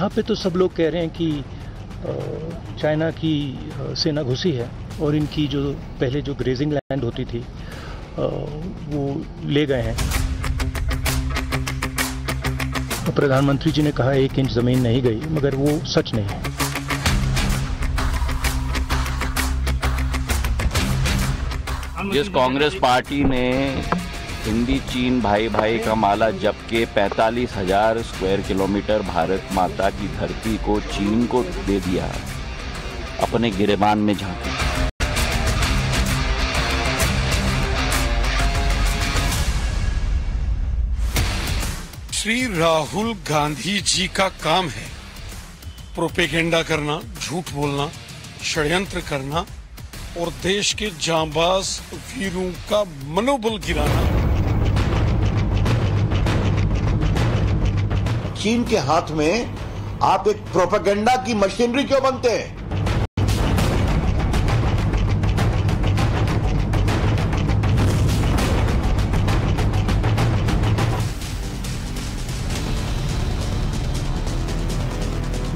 यहाँ पे तो सब लोग कह रहे हैं कि चाइना की सेना घुसी है और इनकी जो पहले जो ग्रेजिंग लैंड होती थी वो ले गए हैं प्रधानमंत्री जी ने कहा एक इंच ज़मीन नहीं गई मगर वो सच नहीं है जिस कांग्रेस पार्टी ने हिंदी चीन भाई भाई का माला जबकि पैंतालीस हजार स्क्वायर किलोमीटर भारत माता की धरती को चीन को दे दिया अपने गिरेबान में झांकी श्री राहुल गांधी जी का काम है प्रोपेगेंडा करना झूठ बोलना षड्यंत्र करना और देश के जांबाज वीरों का मनोबल गिराना चीन के हाथ में आप एक प्रोपेगेंडा की मशीनरी क्यों बनते हैं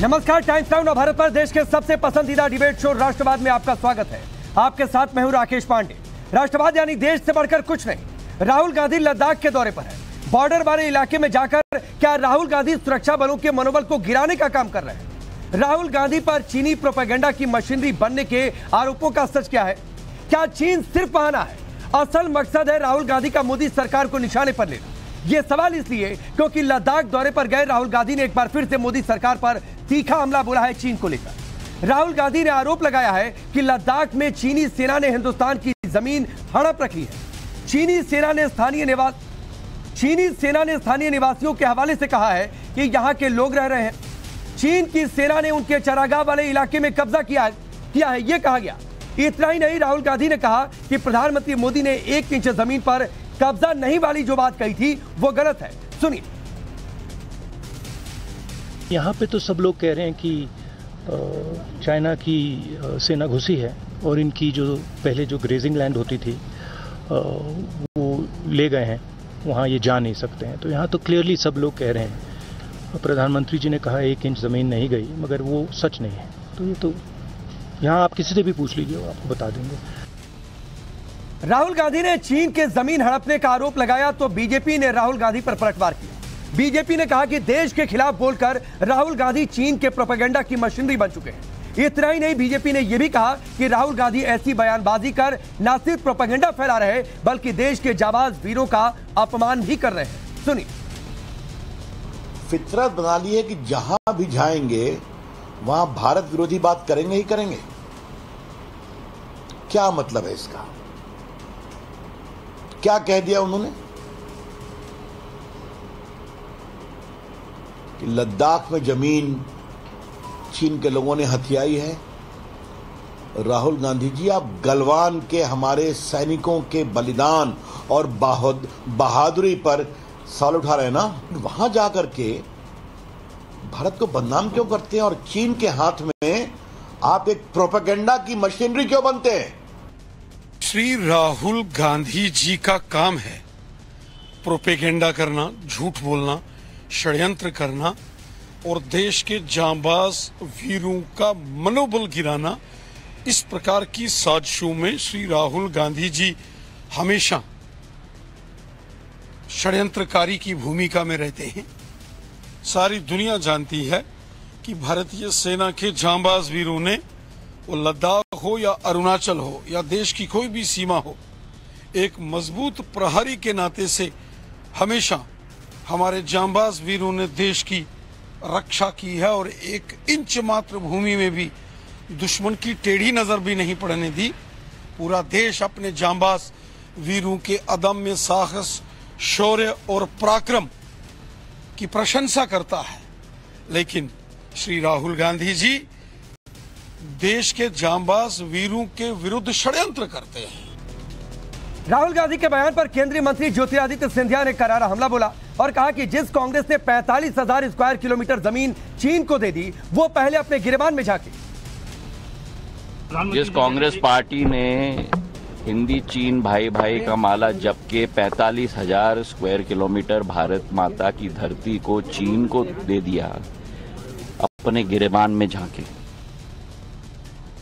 नमस्कार टाइम्स टाउन और भारत पर देश के सबसे पसंदीदा डिबेट शो राष्ट्रवाद में आपका स्वागत है आपके साथ मैं हूं राकेश पांडे राष्ट्रवाद यानी देश से बढ़कर कुछ नहीं राहुल गांधी लद्दाख के दौरे पर है बॉर्डर वाले इलाके में जाकर क्या राहुल गांधी सुरक्षा बलों के मनोबल को गिराने का काम कर रहे हैं राहुल गांधी पर चीनी प्रोपेगेंडा की मशीनरी बनने के आरोपों का सच क्या है क्या चीन सिर्फ बहाना है असल मकसद है राहुल गांधी का मोदी सरकार को निशाने पर लेना यह सवाल इसलिए क्योंकि लद्दाख दौरे पर गए राहुल गांधी ने एक बार फिर से मोदी सरकार पर तीखा हमला बोला है चीन को लेकर राहुल गांधी ने आरोप लगाया है कि लद्दाख में चीनी सेना ने हिंदुस्तान की जमीन हड़प रखी है चीनी सेना ने स्थानीय निवास चीनी सेना ने स्थानीय निवासियों के हवाले से कहा है कि यहाँ के लोग रह रहे हैं चीन की सेना ने उनके चरागाह वाले इलाके में कब्जा किया किया है ये कहा गया इतना ही नहीं राहुल गांधी ने कहा कि प्रधानमंत्री मोदी ने एक इंच जमीन पर कब्जा नहीं वाली जो बात कही थी वो गलत है सुनिए यहाँ पे तो सब लोग कह रहे हैं कि चाइना की सेना घुसी है और इनकी जो पहले जो ग्रेजिंग लैंड होती थी वो ले गए हैं वहाँ ये जा नहीं सकते हैं तो यहाँ तो क्लियरली सब लोग कह रहे हैं प्रधानमंत्री जी ने कहा एक इंच ज़मीन नहीं गई मगर वो सच नहीं है तो ये तो यहाँ आप किसी से भी पूछ लीजिए आपको बता देंगे राहुल गांधी ने चीन के जमीन हड़पने का आरोप लगाया तो बीजेपी ने राहुल गांधी पर पलटवार किया बीजेपी ने कहा कि देश के खिलाफ बोलकर राहुल गांधी चीन के प्रोपेगेंडा की मशीनरी बन चुके हैं इतना ही नहीं बीजेपी ने यह भी कहा कि राहुल गांधी ऐसी बयानबाजी कर न सिर्फ प्रोपागेंडा फैला रहे बल्कि देश के जाबाज वीरों का अपमान भी कर रहे हैं सुनिए फितरत बना ली है कि जहां भी जाएंगे वहां भारत विरोधी बात करेंगे ही करेंगे क्या मतलब है इसका क्या कह दिया उन्होंने कि लद्दाख में जमीन चीन के लोगों ने हथियाई है राहुल गांधी जी आप गलवान के हमारे सैनिकों के बलिदान और बहुत बहादुरी पर साल उठा रहे हैं ना वहां जाकर के भारत को बदनाम क्यों करते हैं और चीन के हाथ में आप एक प्रोपेगेंडा की मशीनरी क्यों बनते हैं श्री राहुल गांधी जी का काम है प्रोपेगेंडा करना झूठ बोलना षड्यंत्र करना और देश के जांबाज वीरों का मनोबल गिराना इस प्रकार की साजिशों में श्री राहुल गांधी जी हमेशा षड्यंत्रकारी की भूमिका में रहते हैं सारी दुनिया जानती है कि भारतीय सेना के जांबाज वीरों ने वो लद्दाख हो या अरुणाचल हो या देश की कोई भी सीमा हो एक मजबूत प्रहरी के नाते से हमेशा हमारे जांबाज वीरों ने देश की रक्षा की है और एक इंच मात्र भूमि में भी दुश्मन की टेढ़ी नज़र भी नहीं पड़ने दी पूरा देश अपने जांबाज वीरों के अदम्य साहस शौर्य और पराक्रम की प्रशंसा करता है लेकिन श्री राहुल गांधी जी देश के जांबाज वीरों के विरुद्ध षड्यंत्र करते हैं राहुल गांधी के बयान पर केंद्रीय मंत्री ज्योतिरादित्य सिंधिया ने करारा हमला बोला और कहा कि जिस कांग्रेस ने पैंतालीस हजार स्क्वायर किलोमीटर जमीन चीन को दे दी वो पहले अपने गिरबान में झाके जिस कांग्रेस पार्टी ने हिंदी चीन भाई भाई का माला जबकि पैंतालीस हजार स्क्वायर किलोमीटर भारत माता की धरती को चीन को दे दिया अपने गिरेबान में झांके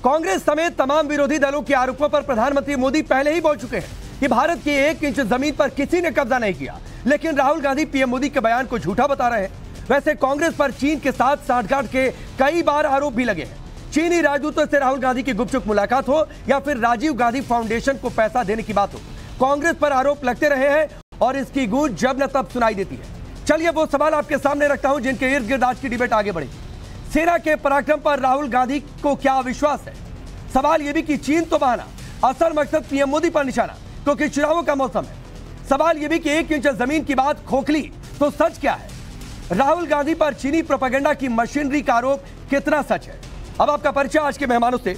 कांग्रेस समेत तमाम विरोधी दलों के आरोपों पर प्रधानमंत्री मोदी पहले ही बोल चुके हैं कि भारत की एक इंच जमीन पर किसी ने कब्जा नहीं किया लेकिन राहुल गांधी पीएम मोदी के बयान को झूठा बता रहे हैं वैसे कांग्रेस पर चीन के साथ साठगांठ के कई बार आरोप भी लगे हैं चीनी राजदूतों से राहुल गांधी की गुपचुप मुलाकात हो या फिर राजीव गांधी फाउंडेशन को पैसा देने की बात हो कांग्रेस पर आरोप लगते रहे हैं और इसकी गूंज जब न तब सुनाई देती है चलिए वो सवाल आपके सामने रखता हूं जिनके इर्द गिर्द आज की डिबेट आगे बढ़ी सेना के पराक्रम पर राहुल गांधी को क्या विश्वास है सवाल यह भी कि चीन तो बहाना असल मकसद पीएम मोदी पर निशाना क्योंकि चुनावों का मौसम है सवाल यह भी कि एक इंच जमीन की बात खोखली तो सच क्या है राहुल गांधी पर चीनी प्रोपेगेंडा की मशीनरी का आरोप कितना सच है अब आपका परिचय आज के मेहमानों से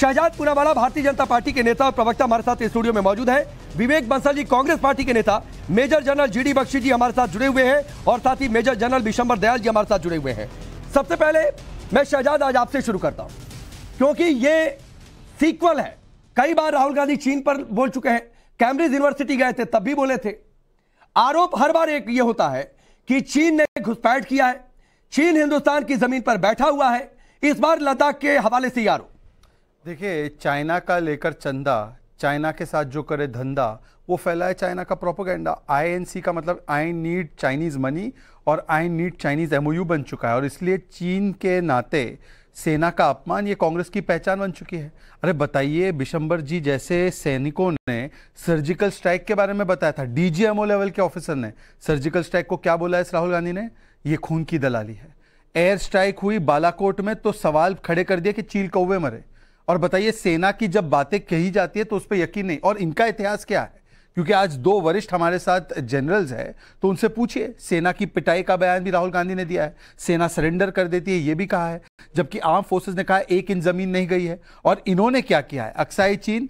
शहजाद पुनावाला भारतीय जनता पार्टी के नेता और प्रवक्ता हमारे साथ स्टूडियो में मौजूद है विवेक बंसल जी कांग्रेस पार्टी के नेता major general G D Bakshi ji हमारे साथ जुड़े हुए हैं और साथ ही मेजर जनरल विशंबर दयाल जी हमारे साथ जुड़े हुए हैं सबसे पहले मैं शहजाद आज आपसे शुरू करता हूं क्योंकि ये सीक्वल है कई बार राहुल गांधी चीन पर बोल चुके हैं कैम्ब्रिज यूनिवर्सिटी गए थे तब भी बोले थे आरोप हर बार एक ये होता है कि चीन ने घुसपैठ किया है चीन हिंदुस्तान की जमीन पर बैठा हुआ है इस बार लद्दाख के हवाले से आरोप देखिए चाइना का लेकर चंदा चाइना के साथ जो करे धंधा वो फैला है चाइना का प्रोपोगेंडा आईएनसी का मतलब आई नीड चाइनीज़ मनी और आई नीड चाइनीज़ एमओयू बन चुका है और इसलिए चीन के नाते सेना का अपमान ये कांग्रेस की पहचान बन चुकी है अरे बताइए बिशंबर जी जैसे सैनिकों ने सर्जिकल स्ट्राइक के बारे में बताया था डीजीएमओ लेवल के ऑफिसर ने सर्जिकल स्ट्राइक को क्या बोला है राहुल गांधी ने ये खून की दलाली है एयर स्ट्राइक हुई बालाकोट में तो सवाल खड़े कर दिया कि चील कौवे मरे और बताइए सेना की जब बातें कही जाती है तो उस पर यकीन नहीं और इनका इतिहास क्या है क्योंकि आज दो वरिष्ठ हमारे साथ जनरल्स हैं तो उनसे पूछिए सेना की पिटाई का बयान भी राहुल गांधी ने दिया है सेना सरेंडर कर देती है ये भी कहा है जबकि आर्म फोर्सेज ने कहा एक इंच जमीन नहीं गई है और इन्होंने क्या किया है अक्साई चीन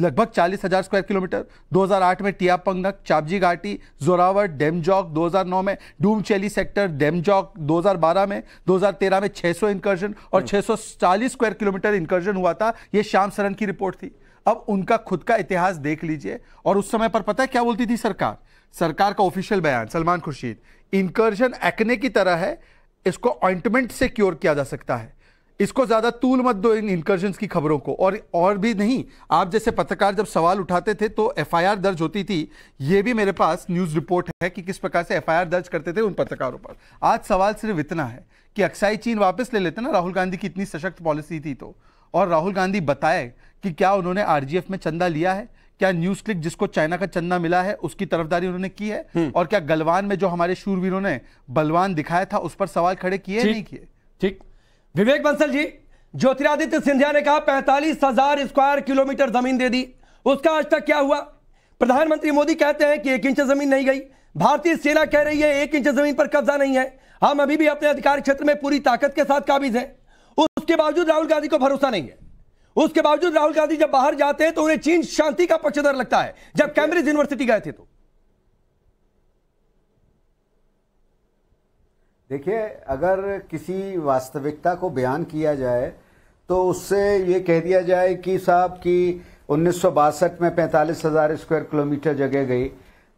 लगभग चालीस हजार स्क्वायर किलोमीटर 2008 में टिया पंगनक चाबजी घाटी जोरावर डेमजॉक 2009 में डूमचेली सेक्टर डेमजॉक 2012 में 2013 में 600 इंकर्जन और 640 स्क्वायर किलोमीटर इंकर्जन हुआ था यह श्याम सरन की रिपोर्ट थी अब उनका खुद का इतिहास देख लीजिए और उस समय पर पता है क्या बोलती थी सरकार सरकार का ऑफिशियल बयान सलमान खुर्शीद इंकर्जन एक्ने की तरह है इसको ऑइंटमेंट से क्योर किया जा सकता है इसको ज़्यादा तूल मत दो इन इंकर्जन की खबरों को और और भी नहीं आप जैसे पत्रकार जब सवाल उठाते थे तो एफआईआर दर्ज होती थी ये भी मेरे पास न्यूज़ रिपोर्ट है कि किस प्रकार से एफआईआर दर्ज करते थे उन पत्रकारों पर आज सवाल सिर्फ इतना है कि अक्साई चीन वापस ले लेते ना राहुल गांधी की इतनी सशक्त पॉलिसी थी तो और राहुल गांधी बताए कि क्या उन्होंने आरजीएफ में चंदा लिया है क्या न्यूज क्लिक जिसको चाइना का चंदा मिला है उसकी तरफदारी उन्होंने की है हम्म। और क्या गलवान में जो हमारे शूरवीरों ने बलवान दिखाया था उस पर सवाल खड़े किए नहीं किए ठीक विवेक बंसल जी ज्योतिरादित्य सिंधिया ने कहा पैंतालीस हजार स्क्वायर किलोमीटर जमीन दे दी उसका आज तक क्या हुआ प्रधानमंत्री मोदी कहते हैं कि एक इंच जमीन नहीं गई भारतीय सेना कह रही है एक इंच जमीन पर कब्जा नहीं है हम अभी भी अपने अधिकार क्षेत्र में पूरी ताकत के साथ काबिज हैं उसके बावजूद राहुल गांधी को भरोसा नहीं है उसके बावजूद राहुल गांधी जब बाहर जाते हैं तो उन्हें चीन शांति का पक्षधर लगता है जब कैम्ब्रिज यूनिवर्सिटी गए थे तो देखिए अगर किसी वास्तविकता को बयान किया जाए तो उससे ये कह दिया जाए कि साहब कि उन्नीस में पैंतालीस हज़ार स्क्वायर किलोमीटर जगह गई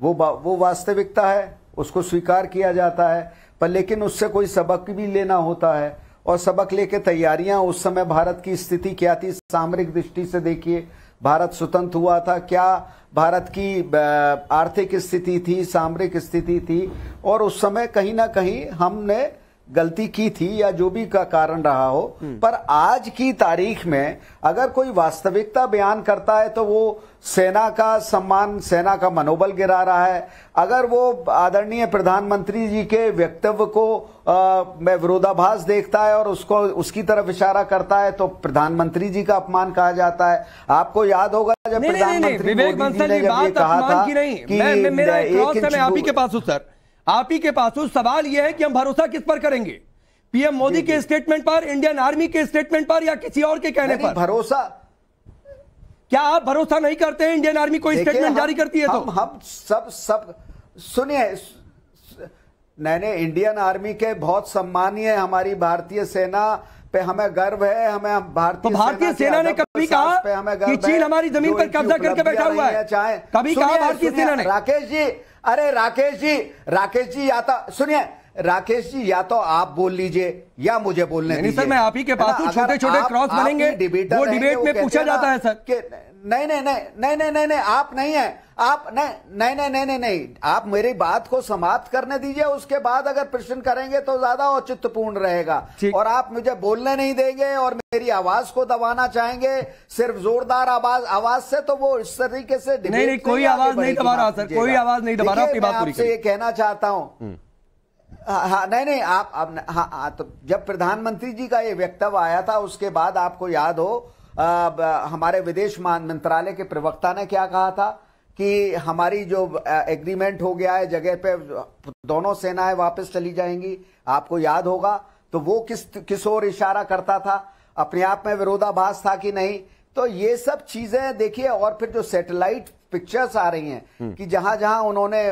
वो वो वास्तविकता है उसको स्वीकार किया जाता है पर लेकिन उससे कोई सबक भी लेना होता है और सबक लेके तैयारियां उस समय भारत की स्थिति क्या थी सामरिक दृष्टि से देखिए भारत स्वतंत्र हुआ था क्या भारत की आर्थिक स्थिति थी सामरिक स्थिति थी और उस समय कहीं ना कहीं हमने गलती की थी या जो भी का कारण रहा हो हम्म। पर आज की तारीख में अगर कोई वास्तविकता बयान करता है तो वो सेना का सम्मान सेना का मनोबल गिरा रहा है अगर वो आदरणीय प्रधानमंत्री जी के व्यक्तित्व को मैं विरोधाभास देखता है और उसको उसकी तरफ इशारा करता है तो प्रधानमंत्री जी का अपमान कहा जाता है आपको याद होगा जब प्रधानमंत्री ने जब ये कहा था कि एक इंच आप ही के पास हूं सवाल यह है कि हम भरोसा किस पर करेंगे पीएम मोदी के स्टेटमेंट पर इंडियन आर्मी के स्टेटमेंट पर या किसी और के कहने पर भरोसा क्या आप भरोसा नहीं करते हैं इंडियन आर्मी कोई स्टेटमेंट जारी करती है तो हम सब सब सुनिए मैंने इंडियन आर्मी के बहुत सम्मानीय हमारी भारतीय सेना पे हमें गर्व है हमें भारतीय तो भारतीय सेना, सेना ने कभी कहा पे हमें गर्व कि चीन हमारी जमीन पर कब्जा करके बैठा हुआ है चाहे कभी कहा भारतीय सेना ने राकेश जी अरे राकेश जी राकेश जी या तो सुनिए राकेश जी या तो आप बोल लीजिए या मुझे बोलने नहीं सर मैं आप ही के पास हूँ छोटे छोटे क्रॉस बनेंगे वो डिबेट में पूछा जाता है सर नहीं नहीं नहीं नहीं नहीं नहीं आप नहीं है आप नहीं नहीं नहीं नहीं नहीं आप मेरी बात को समाप्त करने दीजिए उसके बाद अगर प्रश्न करेंगे तो ज्यादा औचित्यपूर्ण रहेगा और आप मुझे बोलने नहीं देंगे और मेरी आवाज को दबाना चाहेंगे सिर्फ जोरदार आवाज आवाज से तो वो इस तरीके से नहीं, नहीं, कोई आवाज नहीं दबा रहा सर कोई आवाज नहीं दबा रहा मैं आपसे ये कहना चाहता हूँ हम्म। हाँ, हाँ नहीं नहीं आप हाँ, हाँ, तो जब प्रधानमंत्री जी का ये वक्तव्य आया था उसके बाद आपको याद हो हमारे विदेश मंत्रालय के प्रवक्ता ने क्या कहा था कि हमारी जो एग्रीमेंट हो गया है जगह पे दोनों सेनाएं वापस चली जाएंगी आपको याद होगा तो वो किस किस ओर इशारा करता था अपने आप में विरोधाभास था कि नहीं तो ये सब चीजें देखिए और फिर जो सैटेलाइट पिक्चर्स आ रही हैं हम्म। कि जहां जहां उन्होंने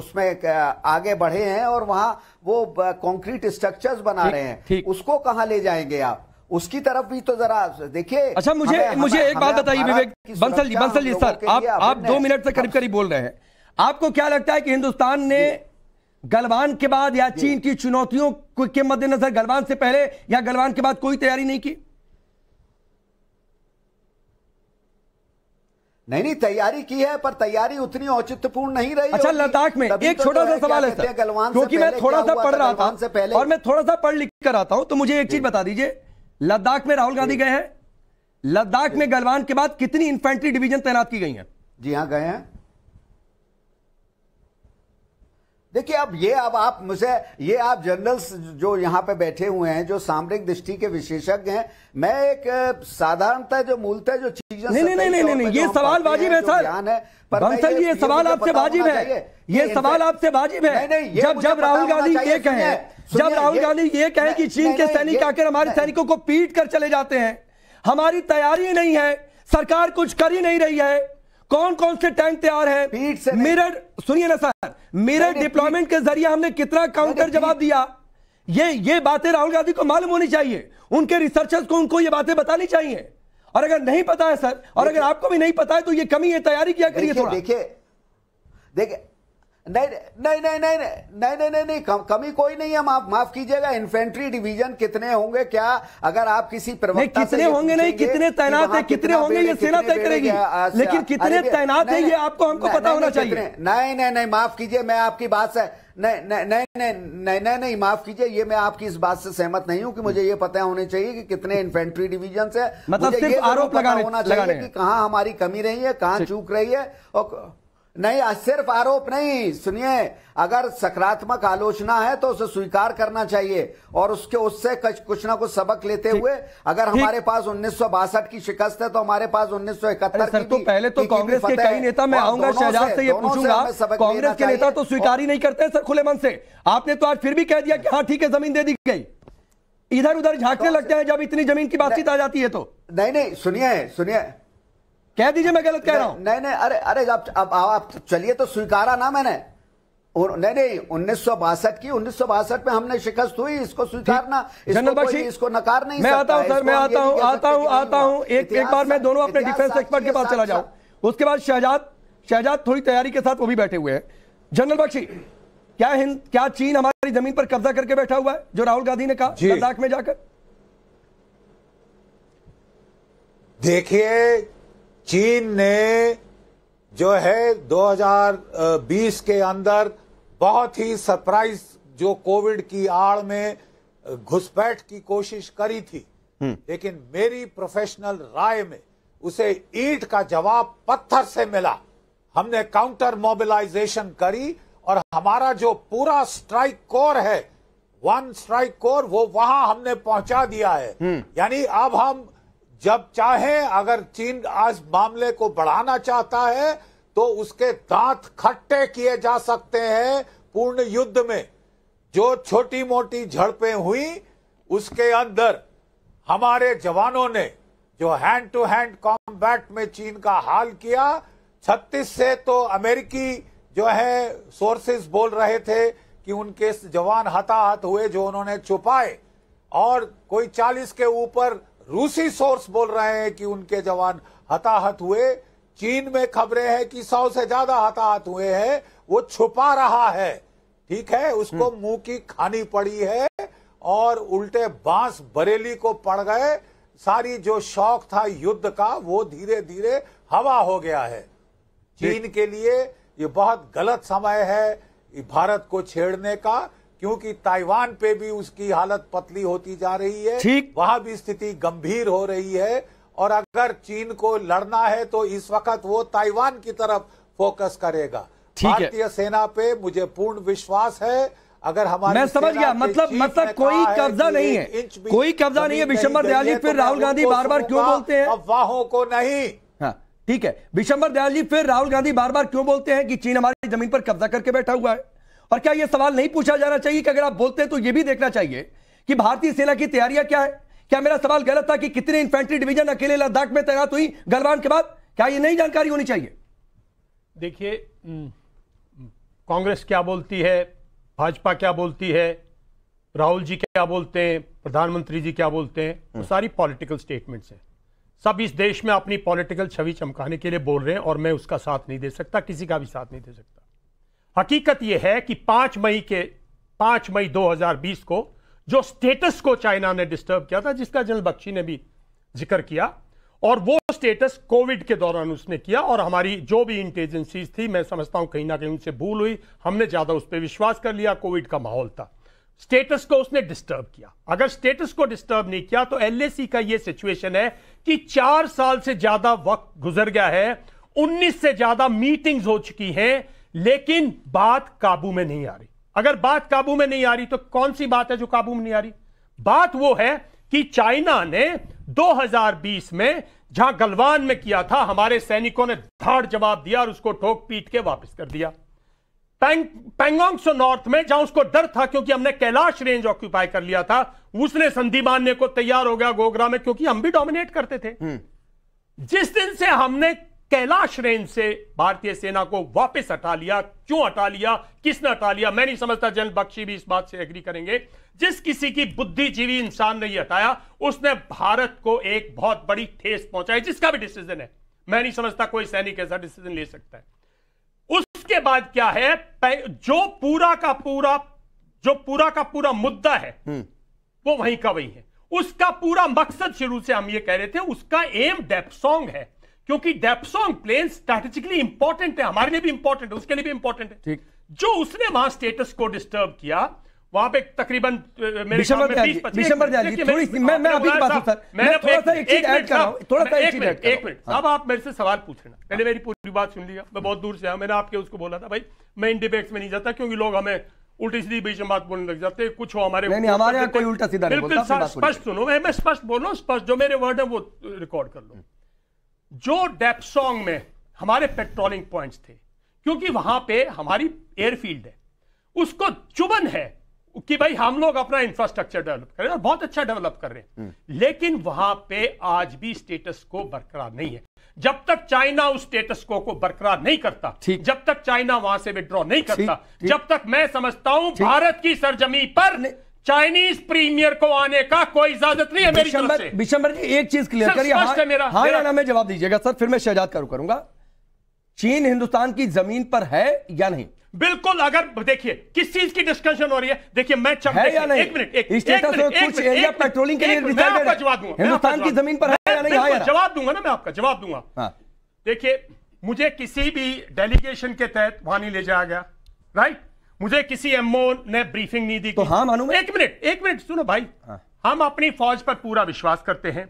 उसमें आगे बढ़े हैं और वहां वो कॉन्क्रीट स्ट्रक्चर्स बना रहे हैं उसको कहां ले जाएंगे आप उसकी तरफ भी तो जरा देखिए अच्छा मुझे हमें, मुझे हमें, एक बात बताइए विवेक बंसल जी बंसल जी सर आप आप दो मिनट से करीब करीब बोल रहे हैं आपको क्या लगता है कि हिंदुस्तान ने गलवान के बाद या चीन की चुनौतियों के मद्देनजर गलवान से पहले या गलवान के बाद कोई तैयारी नहीं की नहीं नहीं तैयारी की है पर तैयारी उतनी औचित्यपूर्ण नहीं रही अच्छा लद्दाख में एक तो छोटा सा सवाल है सर क्योंकि मैं थोड़ा सा पढ़ रहा था और मैं थोड़ा सा पढ़ लिख कर आता हूं तो मुझे एक चीज बता दीजिए लद्दाख में राहुल गांधी गए हैं लद्दाख में गलवान के बाद कितनी इन्फेंट्री डिवीजन तैनात की गई है जी हाँ गए हैं देखिए अब ये अब आप मुझे ये आप जर्नल्स जो यहाँ पे बैठे हुए हैं जो सामरिक दृष्टि के विशेषज्ञ हैं मैं एक साधारणतः जो मूलतः जो चीजें नहीं नहीं नहीं नहीं, ये सवाल वाजिब है सर बंसल ये सवाल आपसे वाजिब है ये सवाल आपसे वाजिब है जब जब राहुल गांधी ये कहे जब राहुल गांधी ये कहे कि चीन के सैनिक आकर हमारे सैनिकों को पीट कर चले जाते हैं हमारी तैयारी नहीं है सरकार कुछ कर ही नहीं रही है कौन कौन से टैंक तैयार है मिरर सुनिए ना सर मेरे डिप्लॉयमेंट के जरिए हमने कितना काउंटर जवाब दिया ये ये बातें राहुल गांधी को मालूम होनी चाहिए उनके रिसर्चर्स को उनको ये बातें बतानी चाहिए और अगर नहीं पता है सर और अगर आपको भी नहीं पता है तो ये कमी है तैयारी किया करिए देखिए देखिए नहीं नहीं नहीं नहीं नहीं नहीं नहीं नहीं नहीं कम, कमी कोई नहीं है माफ माफ कीजिएगा इन्फेंट्री डिवीजन कितने होंगे क्या अगर आप किसी प्रवक्ता नहीं, कितने होंगे नहीं कितने तैनात है कितने होंगे ये सेना तय करेगी लेकिन कितने तैनात है ये आपको हमको पता होना चाहिए नहीं नहीं नहीं माफ कीजिए मैं आपकी बात से नहीं नहीं नहीं नहीं नहीं नहीं माफ कीजिए ये मैं आपकी इस बात से सहमत नहीं हूं कि मुझे ये पता होने चाहिए कि कितने इन्फेंट्री डिवीजन है मतलब सिर्फ आरोप लगाना होना चाहिए कि कहाँ हमारी कमी रही है कहाँ चूक रही है और नहीं सिर्फ आरोप नहीं सुनिए अगर सकारात्मक आलोचना है तो उसे स्वीकार करना चाहिए और उसके उससे कुछ ना कुछ सबक लेते हुए अगर हमारे पास उन्नीस की शिकस्त है तो हमारे पास उन्नीस सौ इकहत्तर की तो पहले तो कांग्रेस के कई नेता मैं आऊंगा शहजाद से ये पूछूंगा कांग्रेस के नेता तो स्वीकार ही नहीं करते सर खुले मन से आपने तो आज फिर भी कह दिया कि हाँ ठीक है जमीन दे दी गई इधर उधर झांकने तो लगते हैं जब इतनी जमीन की बातचीत आ जाती है तो नहीं नहीं सुनिए सुनिए कह दीजिए मैं गलत कह रहा हूं नहीं नहीं अरे अरे आप आप, आप चलिए तो स्वीकारा ना मैंने नहीं नहीं उन्नीस की उन्नीस में हमने शिकस्त हुई इसको स्वीकारना इसको, इसको नकार नहीं मैं आता हूं सर मैं आता हूं आता हूं आता हूं एक एक बार मैं दोनों अपने डिफेंस एक्सपर्ट के पास चला जाऊं उसके बाद शहजाद शहजाद थोड़ी तैयारी के साथ वो भी बैठे हुए हैं जनरल बख्शी क्या हिंद क्या चीन हमारी जमीन पर कब्जा करके बैठा हुआ है जो राहुल गांधी ने कहा लद्दाख में जाकर देखिए चीन ने जो है 2020 के अंदर बहुत ही सरप्राइज जो कोविड की आड़ में घुसपैठ की कोशिश करी थी हम्म। लेकिन मेरी प्रोफेशनल राय में उसे ईट का जवाब पत्थर से मिला हमने काउंटर मोबिलाइजेशन करी और हमारा जो पूरा स्ट्राइक कोर है वन स्ट्राइक कोर वो वहां हमने पहुंचा दिया है हम्म। यानी अब हम जब चाहे अगर चीन आज मामले को बढ़ाना चाहता है तो उसके दांत खट्टे किए जा सकते हैं पूर्ण युद्ध में जो छोटी मोटी झड़पें हुई उसके अंदर हमारे जवानों ने जो हैंड टू हैंड कॉम्बैट में चीन का हाल किया छत्तीस से तो अमेरिकी जो है सोर्सेस बोल रहे थे कि उनके जवान हताहत हुए जो उन्होंने छुपाए और कोई चालीस के ऊपर रूसी सोर्स बोल रहे हैं कि उनके जवान हताहत हुए चीन में खबरें हैं कि सौ से ज्यादा हताहत हुए हैं वो छुपा रहा है ठीक है उसको हम्म। मुंह की खानी पड़ी है और उल्टे बांस बरेली को पड़ गए सारी जो शौक था युद्ध का वो धीरे धीरे हवा हो गया है चीन के लिए ये बहुत गलत समय है भारत को छेड़ने का क्योंकि ताइवान पे भी उसकी हालत पतली होती जा रही है ठीक वहां भी स्थिति गंभीर हो रही है और अगर चीन को लड़ना है तो इस वक्त वो ताइवान की तरफ फोकस करेगा भारतीय सेना पे मुझे पूर्ण विश्वास है अगर हमारे मैं समझ गया मतलब मतलब कोई कब्जा नहीं है कोई कब्जा नहीं है विशंबर दयाल जी फिर राहुल गांधी बार बार क्यों बोलते हैं अफवाहों को नहीं हाँ, ठीक है विशंबर दयाल जी फिर राहुल गांधी बार बार क्यों बोलते हैं कि चीन हमारी जमीन पर कब्जा करके बैठा हुआ है और क्या यह सवाल नहीं पूछा जाना चाहिए कि अगर आप बोलते हैं तो यह भी देखना चाहिए कि भारतीय सेना की तैयारियां क्या है क्या मेरा सवाल गलत था कि कितने इन्फेंट्री डिवीजन अकेले लद्दाख में तैनात हुई गलवान के बाद क्या ये नई जानकारी होनी चाहिए देखिए हम्म, कांग्रेस क्या बोलती है भाजपा क्या बोलती है राहुल जी क्या बोलते हैं प्रधानमंत्री जी क्या बोलते हैं वो हम्म। सारी पॉलिटिकल स्टेटमेंट्स हैं सब इस देश में अपनी पॉलिटिकल छवि चमकाने के लिए बोल रहे हैं और मैं उसका साथ नहीं दे सकता किसी का भी साथ नहीं दे सकता हकीकत यह है कि पांच मई के पांच मई 2020 को जो स्टेटस को चाइना ने डिस्टर्ब किया था जिसका जनरल बख्शी ने भी जिक्र किया और वो स्टेटस कोविड के दौरान उसने किया और हमारी जो भी इंटेजेंसीज थी मैं समझता हूं कहीं ना कहीं उनसे भूल हुई हमने ज्यादा उस पर विश्वास कर लिया कोविड का माहौल था स्टेटस को उसने डिस्टर्ब किया अगर स्टेटस को डिस्टर्ब नहीं किया तो एलएसी का यह सिचुएशन है कि चार साल से ज्यादा वक्त गुजर गया है उन्नीस से ज्यादा मीटिंग्स हो चुकी हैं लेकिन बात काबू में नहीं आ रही अगर बात काबू में नहीं आ रही तो कौन सी बात है जो काबू में नहीं आ रही बात वो है कि चाइना ने 2020 में जहां गलवान में किया था हमारे सैनिकों ने धाड़ जवाब दिया और उसको ठोक पीट के वापस कर दिया पैंग पेंगोंगसो नॉर्थ में जहां उसको डर था क्योंकि हमने कैलाश रेंज ऑक्यूपाई कर लिया था उसने संधि मानने को तैयार हो गया गोगरा में क्योंकि हम भी डोमिनेट करते थे हम्म। जिस दिन से हमने कैलाश रेंज से भारतीय सेना को वापस हटा लिया क्यों हटा लिया किसने हटा लिया मैं नहीं समझता जनरल बख्शी भी इस बात से एग्री करेंगे जिस किसी की बुद्धिजीवी इंसान ने यह हटाया उसने भारत को एक बहुत बड़ी ठेस पहुंचाई जिसका भी डिसीजन है मैं नहीं समझता कोई सैनिक ऐसा डिसीजन ले सकता है उसके बाद क्या है जो पूरा का पूरा जो पूरा का पूरा मुद्दा है हम्म। वो वहीं का वही है उसका पूरा मकसद शुरू से हम ये कह रहे थे उसका एम डेपसोंग है क्योंकि डेप्सोंग प्लेन स्ट्रेटेजिकली इंपॉर्टेंट है हमारे लिए भी इंपॉर्टेंट है उसके लिए भी इंपॉर्टेंट है ठीक जो उसने वहां स्टेटस को डिस्टर्ब किया वहां पे तकरीबन मिनट अब आप मेरे से सवाल पूछ रहे मैंने मेरी पूरी बात सुन लिया मैं बहुत दूर से आया मैंने आपके उसको बोला था भाई मैं इन डिबेट्स में नहीं जाता क्योंकि लोग हमें उल्टी सीधी बीच में बात बोलने लग जाते कुछ हो हमारे नहीं, हमारे यहाँ कोई उल्टा सीधा बिल्कुल स्पष्ट सुनो मैं स्पष्ट बोलो स्पष्ट जो मेरे वर्ड है वो रिकॉर्ड कर लो जो डेपसोंग में हमारे पेट्रोलिंग पॉइंट्स थे क्योंकि वहां पे हमारी एयरफील्ड है उसको चुबन है कि भाई हम लोग अपना इंफ्रास्ट्रक्चर डेवलप कर हैं और बहुत अच्छा डेवलप कर रहे हैं हम्म। लेकिन वहां पे आज भी स्टेटस को बरकरार नहीं है जब तक चाइना उस स्टेटस को को बरकरार नहीं करता जब तक चाइना वहां से विड्रॉ नहीं करता जब तक मैं समझता हूं भारत की सरजमी पर चाइनीज प्रीमियर को आने का कोई इजाजत नहीं है मेरी तरफ से बिशंबर जी एक चीज क्लियर करिए हाँ, मेरा हाँ या ना मैं जवाब दीजिएगा सर फिर मैं शहजाद का रुख करूंगा चीन हिंदुस्तान की जमीन पर है या नहीं बिल्कुल अगर देखिए किस चीज की डिस्कशन हो रही है देखिए मैं चाहता है या नहीं एक मिनट एक, तो एक कुछ एरिया पेट्रोलिंग के लिए मैं जवाब दूंगा हिंदुस्तान की जमीन पर है या नहीं हाँ जवाब दूंगा ना मैं आपका जवाब दूंगा हाँ। देखिए मुझे किसी भी डेलीगेशन के तहत वहां नहीं ले जाया गया राइट मुझे किसी एमओ ने ब्रीफिंग नहीं दी तो हाँ मानू एक मिनट एक मिनट सुनो भाई हाँ। हम अपनी फौज पर पूरा विश्वास करते हैं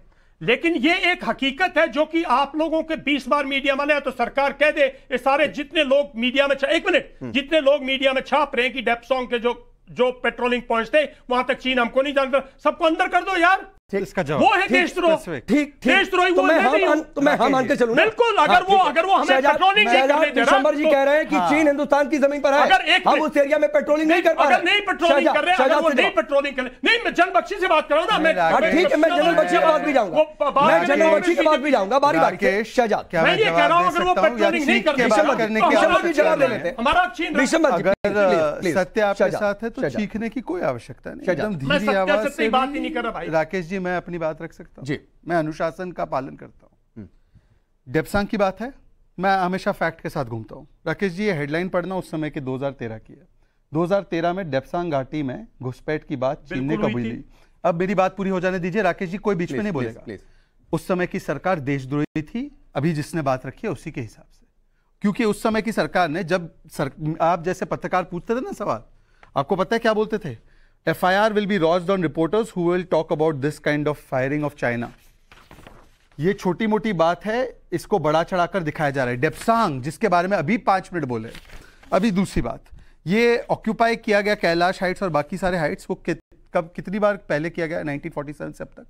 लेकिन ये एक हकीकत है जो कि आप लोगों के 20 बार मीडिया वाले हैं तो सरकार कह दे ये सारे हम्म। जितने लोग मीडिया में एक मिनट हम्म। जितने लोग मीडिया में छाप रहे हैं कि डेपसोंग के जो जो पेट्रोलिंग पहुंचते वहां तक चीन हमको नहीं जानता सबको अंदर कर दो यार तो तो हाँ, तो- हाँ। चीन हिंदुस्तान की जमीन पर है हम उस एरिया में पेट्रोलिंग नहीं कर पा भी जाऊंगा बारी सत्य आपके साथ है तो चीखने की कोई आवश्यकता नहीं कर रहा राकेश जी जी मैं अपनी बात रख सकता हूँ जी मैं अनुशासन का पालन करता हूँ हम्म। डेपसांग की बात है मैं हमेशा फैक्ट के साथ घूमता हूँ राकेश जी ये हेडलाइन पढ़ना उस समय के 2013 की है 2013 में डेपसांग घाटी में घुसपैठ की बात चीन ने कबूल ली अब मेरी बात पूरी हो जाने दीजिए राकेश जी कोई बीच में नहीं बोलेगा उस समय की सरकार देशद्रोही थी अभी जिसने बात रखी है उसी के हिसाब से क्योंकि उस समय की सरकार ने जब सर, आप जैसे पत्रकार पूछते थे ना सवाल आपको पता है क्या बोलते थे FIR will be lodged on reporters who will talk about this kind of firing of China. ये छोटी मोटी बात है इसको बड़ा चढ़ाकर दिखाया जा रहा है डेपसांग जिसके बारे में अभी पांच मिनट बोले अभी दूसरी बात ये ऑक्यूपाई किया गया कैलाश हाइट्स और बाकी सारे हाइट्स को कि, कब कितनी बार पहले किया गया 1947 से अब तक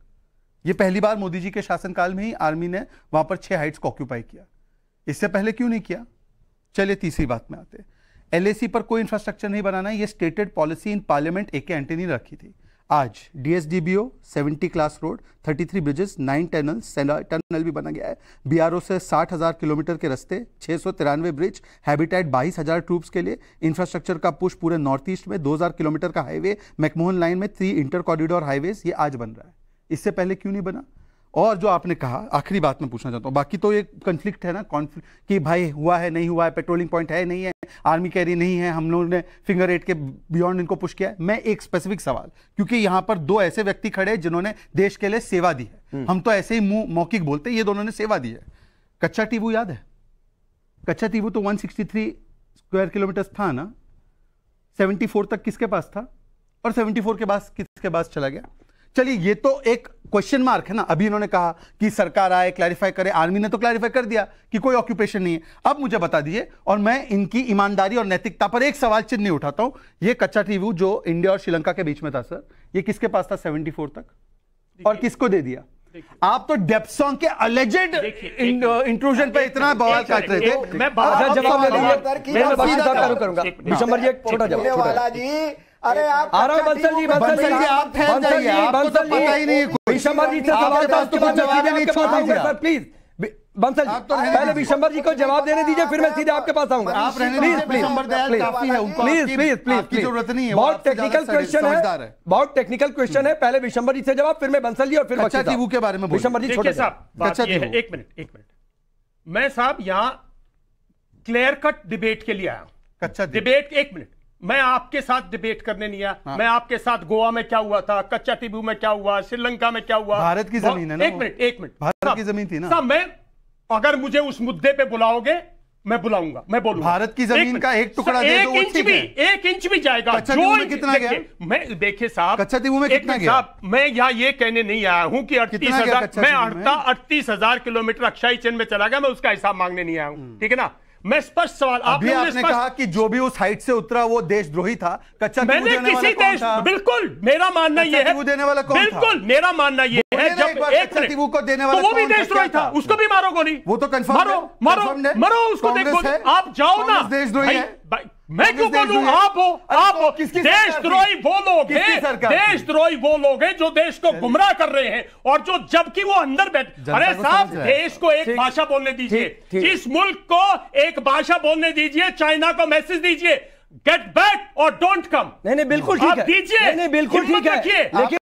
ये पहली बार मोदी जी के शासनकाल में ही आर्मी ने वहां पर छह हाइट्स को ऑक्यूपाई किया इससे पहले क्यों नहीं किया चलिए तीसरी बात में आते हैं एलएसी पर कोई इंफ्रास्ट्रक्चर नहीं बनाना है ये stated policy in parliament A K ने रखी थी आज DSDBO 70 class road 33 bridges 9 tunnel tunnel भी बना गया है बीआरओ से 60,000 किलोमीटर के रस्ते छः ब्रिज हैबिटेट 22,000 ट्रूप्स के लिए इंफ्रास्ट्रक्चर का पुश पूरे नॉर्थ ईस्ट में 2,000 किलोमीटर का हाईवे मैकमोहन लाइन में थ्री इंटर कॉरिडोर हाईवेज ये आज बन रहा है इससे पहले क्यों नहीं बना और जो आपने कहा आखिरी बात मैं पूछना चाहता हूँ बाकी तो एक कंफ्लिक्ट है ना कॉन्फ्लिक्ट कि भाई हुआ है नहीं हुआ है पेट्रोलिंग पॉइंट है नहीं है आर्मी कह रही नहीं है हम लोगों ने फिंगर एट के बियॉन्ड इनको पुश किया है मैं एक स्पेसिफिक सवाल क्योंकि यहाँ पर दो ऐसे व्यक्ति खड़े हैं जिन्होंने देश के लिए सेवा दी है हम्म। हम तो ऐसे ही मुंह मौखिक बोलते ये दोनों ने सेवा दी है कच्चा टीबू याद है कच्चा टीबू तो वन स्क्वायर किलोमीटर था ना सेवेंटी तक किसके पास था और सेवेंटी के पास किसके पास चला गया चलिए ये तो एक क्वेश्चन मार्क है ना अभी इन्होंने कहा कि सरकार आए क्लैरिफाई करे आर्मी ने तो क्लैरिफाई कर दिया कि कोई ऑक्यूपेशन नहीं है अब मुझे बता दीजिए और मैं इनकी ईमानदारी और नैतिकता पर एक सवाल चिन्ह उठाता हूं ये कच्चा टीवी जो इंडिया और श्रीलंका के बीच में था सर ये किसके पास था सेवेंटी तक और किसको दे दिया आप तो डेपसोंग के अलेजेड इंट्रूजन पर इतना बवाल काट रहे थे मैं जवाब करूंगा अरे आप बंसल जी बंसल जी आप जाइए आपको तो पता ही नहीं जी से सवाल था तो जवाब छोड़ तो तो दीजिए प्लीज बंसल जी पहले विशंबर जी को जवाब देने दीजिए फिर मैं सीधे आपके पास आऊंगा आप रहने प्लीज प्लीज काफी है उनको प्लीज प्लीज प्लीज जरूरत नहीं है बहुत टेक्निकल क्वेश्चन है बहुत टेक्निकल क्वेश्चन है पहले विशंबर जी से जवाब फिर मैं बंसल जी और फिर के बारे में विशंबर जी छोटे साहब एक मिनट एक मिनट मैं साहब यहाँ क्लियर कट डिबेट के लिए आया अच्छा डिबेट एक मिनट मैं आपके साथ डिबेट करने नहीं आया हाँ। मैं आपके साथ गोवा में क्या हुआ था कच्चा टिबू में क्या हुआ श्रीलंका में क्या हुआ भारत की हाँ, जमीन है ना एक मिनट एक मिनट भारत की जमीन थी ना मैं अगर मुझे उस मुद्दे पे बुलाओगे मैं बुलाऊंगा मैं बोलूंगा भारत की जमीन एक का एक टुकड़ा दे दो इंच भी एक इंच भी जाएगा जो में कितना गया मैं देखिए साहब कच्चा टिबू में कितना गया साहब मैं यहाँ ये कहने नहीं आया हूँ की अड़तीस हजार मैं अड़ता अड़तीस हजार किलोमीटर अक्षाई चेन में चला गया मैं उसका हिसाब मांगने नहीं आया हूँ हम्म। ठीक है ना मैं स्पष्ट सवाल अभी आपने, आपने कहा कि जो भी उस हाइट से उतरा वो देशद्रोही था कच्चा मैंने किसी देश बिल्कुल मेरा मानना ये है देने वाला कौन बिल्कुल था? मेरा मानना ये है जब एक नींबू को देने वाला तो वो भी देशद्रोही था उसको भी मारो गोली वो तो कंफर्म मारो मारो मरो उसको देखो आप जाओ ना देशद्रोही है मैं क्यों बोलूं आप हो आप हो देशद्रोही वो लोग हैं देशद्रोही वो लोग हैं जो देश को गुमराह कर रहे हैं और जो जबकि वो अंदर बैठ अरे साहब देश को एक भाषा बोलने दीजिए इस मुल्क को एक भाषा बोलने दीजिए चाइना को मैसेज दीजिए गेट बैक और डोंट कम नहीं नहीं बिल्कुल ठीक है दीजिए नहीं बिल्कुल ठीक है लेकिन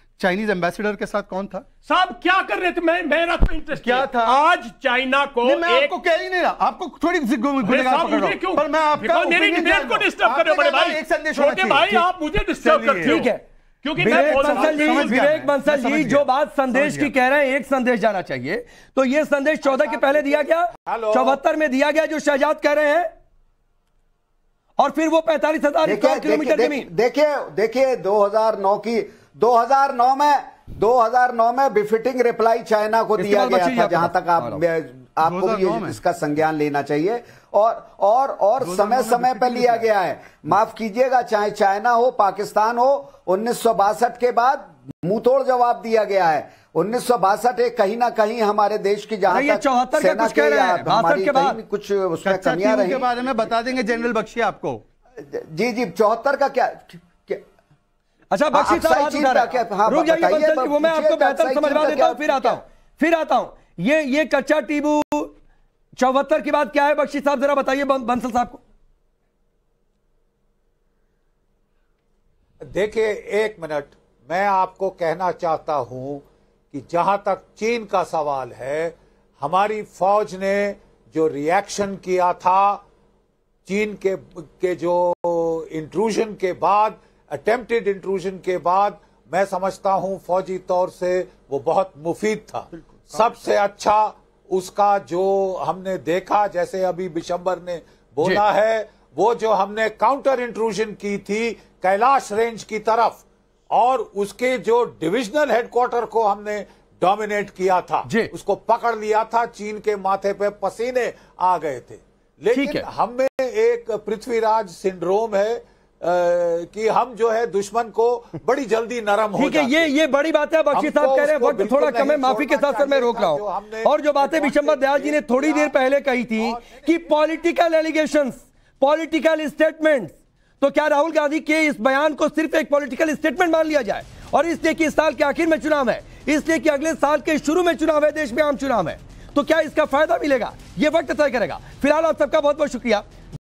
चाइनीज एम्बेसडर के साथ कौन था साहब क्या कर रहे थे मैं मेरा तो इंटरेस्ट क्या था आज चाइना को नहीं, मैं एक... आपको कह ही नहीं रहा आपको थोड़ी गुनेगार पकड़ रहा हूं पर मैं आपका मेरी डिबेट को डिस्टर्ब कर रहे हो बड़े भाई एक संदेश होना चाहिए भाई आप मुझे डिस्टर्ब करते हो ठीक है क्योंकि विवेक बंसल जी जो बात संदेश की कह रहे हैं एक संदेश जाना चाहिए तो ये संदेश अच्छा, चौदह के पहले दिया गया चौहत्तर में दिया गया जो शहजाद कह रहे हैं और फिर वो पैंतालीस हजार किलोमीटर जमीन देखिए देखिए 2009 की 2009 में 2009 में बिफिटिंग रिप्लाई चाइना को दिया गया था जहां तक आप आपको भी इसका संज्ञान लेना चाहिए और और और समय समय पर लिया गया है माफ कीजिएगा चाहे चाइना हो पाकिस्तान हो उन्नीस के बाद मुंहतोड़ जवाब दिया गया है उन्नीस सौ एक कहीं ना कहीं हमारे देश की जहां चौहत्तर कुछ कह रहे हैं के बाद कुछ उसमें कमियां रही के बारे में बता देंगे जनरल बख्शी आपको जी जी चौहत्तर का क्या अच्छा हाँ, बख्शी साहब हाँ, रुक जाइए बंसल वो मैं आपको बेहतर समझवा देता हूँ फिर आता हूँ फिर आता हूँ ये ये कच्चा टीबू चौहत्तर की बात क्या है बख्शी साहब जरा बताइए बंसल साहब को देखिए एक मिनट मैं आपको कहना चाहता हूं कि जहां तक चीन का सवाल है हमारी फौज ने जो रिएक्शन किया था चीन के के जो इंट्रूजन के बाद अटेम्प्टेड इंट्रूजन के बाद मैं समझता हूं फौजी तौर से वो बहुत मुफीद था सबसे अच्छा उसका जो हमने देखा जैसे अभी बिशंबर ने बोला है वो जो हमने काउंटर इंट्रूजन की थी कैलाश रेंज की तरफ और उसके जो डिविजनल हेडक्वार्टर को हमने डोमिनेट किया था उसको पकड़ लिया था चीन के माथे पे पसीने आ गए थे लेकिन हमें एक पृथ्वीराज सिंड्रोम है कि हम जो है दुश्मन को बड़ी जल्दी नरम हो ठीक है ये ये बड़ी बात है बख्शी साहब कह रहे हैं वक्त थोड़ा कम है माफी के साथ सर मैं रोक रहा हूँ और जो बातें विशंबर दयाल जी ने थोड़ी देर पहले कही थी कि पॉलिटिकल एलिगेशन पॉलिटिकल स्टेटमेंट तो क्या राहुल गांधी के इस बयान को सिर्फ एक पॉलिटिकल स्टेटमेंट मान लिया जाए और इसलिए कि इस साल के आखिर में चुनाव है इसलिए कि अगले साल के शुरू में चुनाव है देश में आम चुनाव है तो क्या इसका फायदा मिलेगा यह वक्त तय करेगा फिलहाल आप सबका बहुत बहुत शुक्रिया